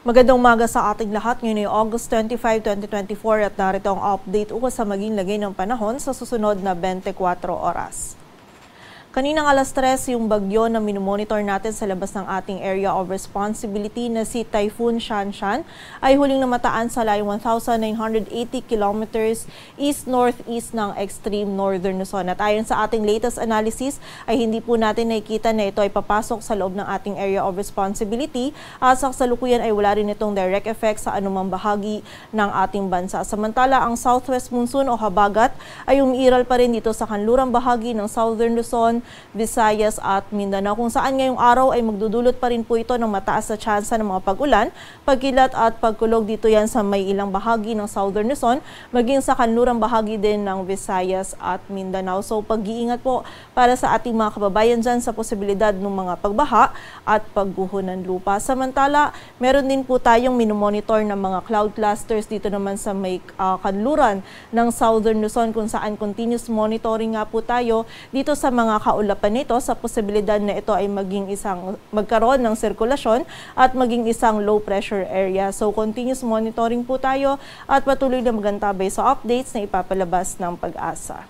Magandang umaga sa ating lahat. Ngayon ay August 25, 2024 at narito ang update ukos sa maging lagay ng panahon sa susunod na 24 oras. Kaninang alas 3 yung bagyo na minomonitor natin sa labas ng ating area of responsibility na si Typhoon Shanshan ay huling namataan sa layo 1,980 kilometers east-northeast ng extreme northern Luzon. At ayon sa ating latest analysis ay hindi po natin nakikita na ito ay papasok sa loob ng ating area of responsibility at sa kasalukuyan ay wala rin itong direct effect sa anumang bahagi ng ating bansa. Samantala, ang southwest monsoon o habagat ay umiiral pa rin dito sa kanlurang bahagi ng southern Luzon Visayas at Mindanao kung saan ngayong araw ay magdudulot pa rin po ito ng mataas na tsansa ng mga pag-ulan, pagkilat at pagkulog dito yan sa may ilang bahagi ng Southern Luzon, maging sa kanlurang bahagi din ng Visayas at Mindanao. So pag-iingat po para sa ating mga kababayan dyan sa posibilidad ng mga pagbaha at pagguho ng lupa. Samantala, meron din po tayong minomonitor ng mga cloud clusters dito naman sa may uh, kanluran ng Southern Luzon kung saan continuous monitoring nga po tayo dito sa mga kaulapan nito sa posibilidad na ito ay maging isang magkaroon ng sirkulasyon at maging isang low pressure area. So continuous monitoring po tayo at patuloy na magantabay sa updates na ipapalabas ng pag-asa.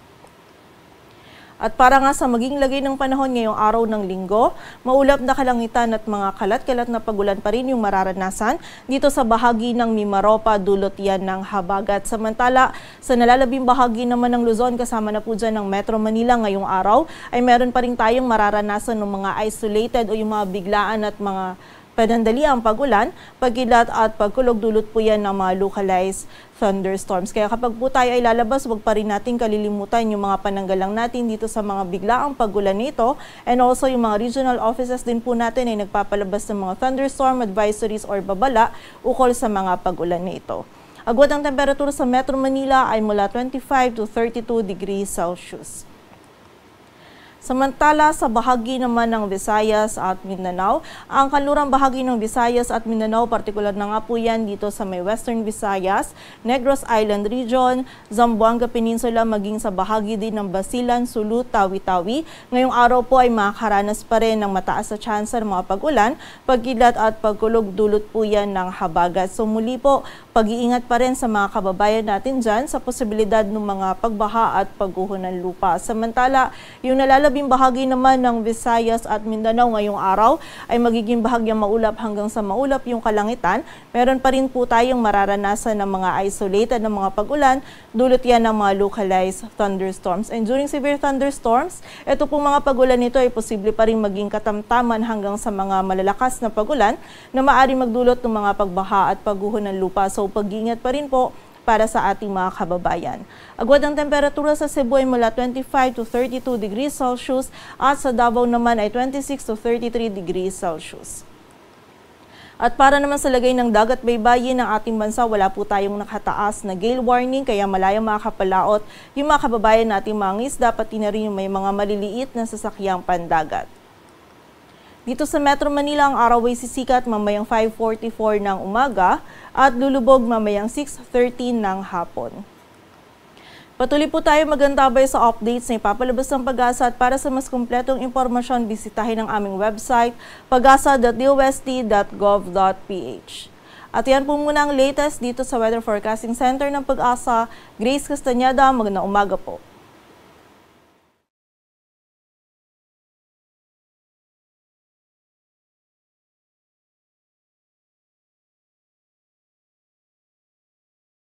At para nga sa maging lagay ng panahon ngayong araw ng linggo, maulap na kalangitan at mga kalat-kalat na pagulan pa rin yung mararanasan dito sa bahagi ng Mimaropa, dulot yan ng habagat. Samantala, sa nalalabing bahagi naman ng Luzon kasama na po dyan ng Metro Manila ngayong araw, ay meron pa rin tayong mararanasan ng mga isolated o yung mga biglaan at mga Panandali ang pagulan, pagilat at pagkulog dulot po yan ng mga localized thunderstorms. Kaya kapag po tayo ay lalabas, wag pa rin natin kalilimutan yung mga pananggalang natin dito sa mga biglaang pagulan nito. And also yung mga regional offices din po natin ay nagpapalabas ng mga thunderstorm advisories or babala ukol sa mga pagulan nito. Agwat ang temperatura sa Metro Manila ay mula 25 to 32 degrees Celsius. Samantala sa bahagi naman ng Visayas at Mindanao, ang kanlurang bahagi ng Visayas at Mindanao, partikular na nga po yan dito sa may Western Visayas, Negros Island Region, Zamboanga Peninsula, maging sa bahagi din ng Basilan, Sulu, Tawi-Tawi. Ngayong araw po ay makakaranas pa rin ng mataas sa tsansa ng mga pag-ulan, pagkilat at pagkulog dulot po yan ng habagat. So muli po, pag-iingat pa rin sa mga kababayan natin dyan sa posibilidad ng mga pagbaha at pagguho ng lupa. Samantala, yung nalalabing bahagi naman ng Visayas at Mindanao ngayong araw ay magiging bahagyang maulap hanggang sa maulap yung kalangitan. Meron pa rin po tayong mararanasan ng mga isolated ng mga pagulan, dulot yan ng mga localized thunderstorms. And during severe thunderstorms, ito pong mga pagulan nito ay posible pa rin maging katamtaman hanggang sa mga malalakas na pagulan na maari magdulot ng mga pagbaha at pagguho ng lupa. So pag-ingat pa rin po para sa ating mga kababayan. Agwad ang temperatura sa Cebu ay mula 25 to 32 degrees Celsius at sa Davao naman ay 26 to 33 degrees Celsius. At para naman sa lagay ng dagat baybayin ng ating bansa, wala po tayong nakataas na gale warning kaya malayang mga kapalaot yung mga kababayan nating mga isda pati na rin yung may mga maliliit na sasakyang pandagat. Dito sa Metro Manila, ang araw ay sisikat mamayang 5.44 ng umaga at lulubog mamayang 6.13 ng hapon. Patuloy po tayo magantabay sa updates na ipapalabas ng pag-asa at para sa mas kumpletong impormasyon, bisitahin ang aming website pagasa.dost.gov.ph. At yan po muna ang latest dito sa Weather Forecasting Center ng Pag-asa. Grace Castañeda, magandang umaga po.